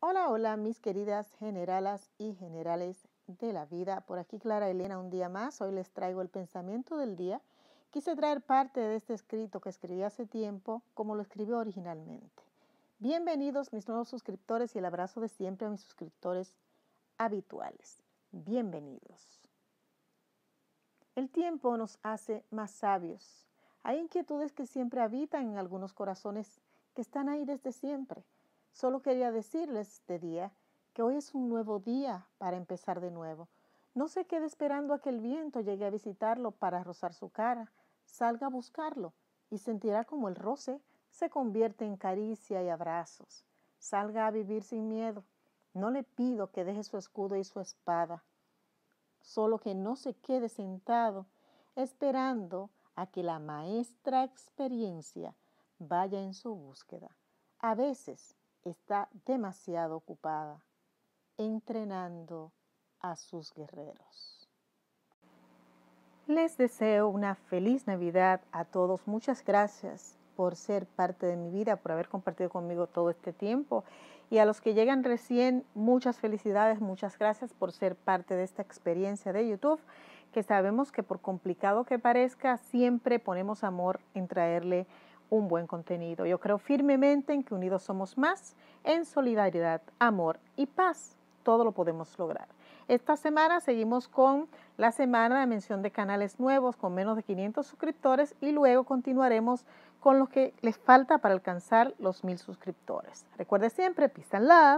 Hola, hola mis queridas generalas y generales de la vida. Por aquí Clara Elena un día más. Hoy les traigo el pensamiento del día. Quise traer parte de este escrito que escribí hace tiempo como lo escribió originalmente. Bienvenidos mis nuevos suscriptores y el abrazo de siempre a mis suscriptores habituales. Bienvenidos. El tiempo nos hace más sabios. Hay inquietudes que siempre habitan en algunos corazones que están ahí desde siempre Solo quería decirles este día que hoy es un nuevo día para empezar de nuevo. No se quede esperando a que el viento llegue a visitarlo para rozar su cara. Salga a buscarlo y sentirá como el roce se convierte en caricia y abrazos. Salga a vivir sin miedo. No le pido que deje su escudo y su espada, solo que no se quede sentado esperando a que la maestra experiencia vaya en su búsqueda. A veces está demasiado ocupada entrenando a sus guerreros. Les deseo una feliz Navidad a todos. Muchas gracias por ser parte de mi vida, por haber compartido conmigo todo este tiempo. Y a los que llegan recién, muchas felicidades, muchas gracias por ser parte de esta experiencia de YouTube, que sabemos que por complicado que parezca, siempre ponemos amor en traerle un buen contenido. Yo creo firmemente en que unidos somos más, en solidaridad, amor y paz. Todo lo podemos lograr. Esta semana seguimos con la semana de mención de canales nuevos con menos de 500 suscriptores y luego continuaremos con lo que les falta para alcanzar los mil suscriptores. Recuerde siempre, Pista en love.